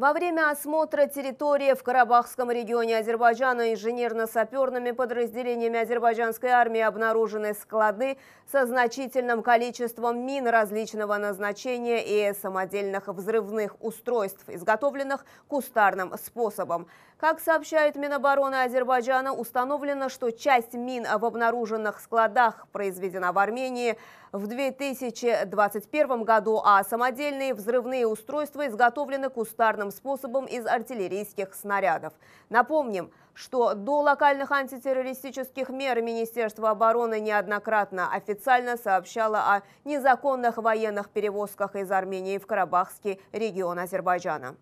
Во время осмотра территории в Карабахском регионе Азербайджана инженерно-саперными подразделениями азербайджанской армии обнаружены склады со значительным количеством мин различного назначения и самодельных взрывных устройств, изготовленных кустарным способом. Как сообщает Минобороны Азербайджана, установлено, что часть мин в обнаруженных складах произведена в Армении в 2021 году, а самодельные взрывные устройства изготовлены кустарным массовым способом из артиллерийских снарядов. Напомним, что до локальных антитеррористических мер Министерство обороны неоднократно официально сообщало о незаконных военных перевозках из Армении в Карабахский регион Азербайджана.